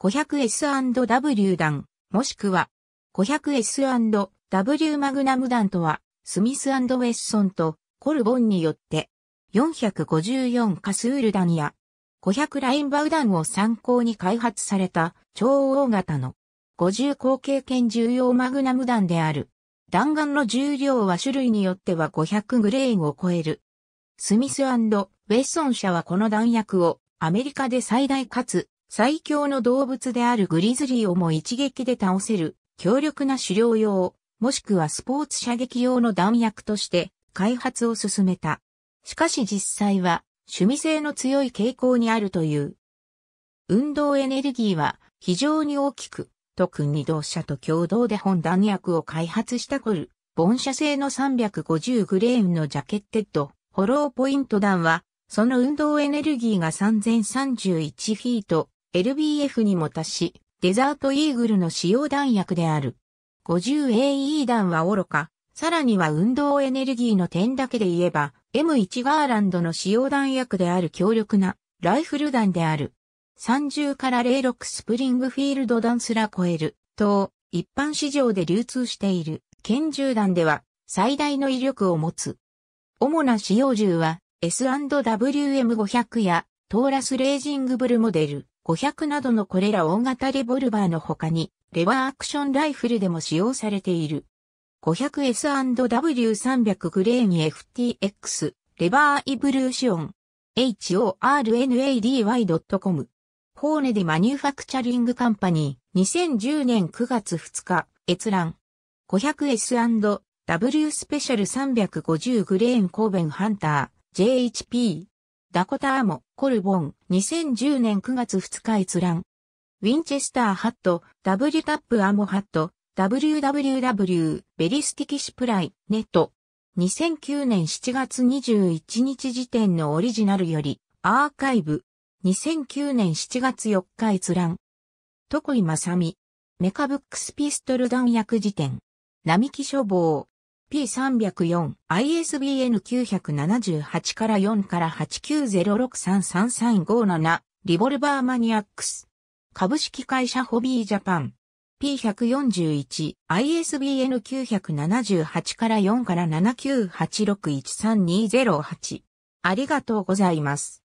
500S&W 弾、もしくは 500S&W マグナム弾とは、スミスウェッソンとコルボンによって、454カスール弾や500ラインバウ弾を参考に開発された超大型の50口径圏重要マグナム弾である。弾丸の重量は種類によっては500グレーンを超える。スミスウェッソン社はこの弾薬をアメリカで最大かつ最強の動物であるグリズリーをも一撃で倒せる強力な狩猟用、もしくはスポーツ射撃用の弾薬として開発を進めた。しかし実際は趣味性の強い傾向にあるという。運動エネルギーは非常に大きく、特に同社と共同で本弾薬を開発したコル、本社製の350グレーンのジャケットッホローポイント弾は、その運動エネルギーが3031フィート、LBF にも達し、デザートイーグルの使用弾薬である。50AE 弾は愚か、さらには運動エネルギーの点だけで言えば、M1 ガーランドの使用弾薬である強力なライフル弾である。30から06スプリングフィールド弾すら超える、と、一般市場で流通している拳銃弾では最大の威力を持つ。主な使用銃は S&WM500 やトーラスレージングブルモデル。500などのこれら大型レボルバーの他に、レバーアクションライフルでも使用されている。500S&W300 グレーン FTX、レバーイブルーシオン、hornady.com。ホーネディマニュファクチャリングカンパニー、2010年9月2日、閲覧。500S&W スペシャル350グレーンコーベンハンター、JHP。ダコタ・アモ、コルボン、2010年9月2日閲覧。ウィンチェスターハット、W タップアモハット、www ベリスティキシプライネット2009年7月21日時点のオリジナルよりアーカイブ2009年7月4日閲覧トコイマサミ。メカブックスピストル弾薬辞典並木書房 P304、ISBN 978から4から890633357、リボルバーマニアックス。株式会社ホビージャパン。P141、ISBN 978から4から798613208。ありがとうございます。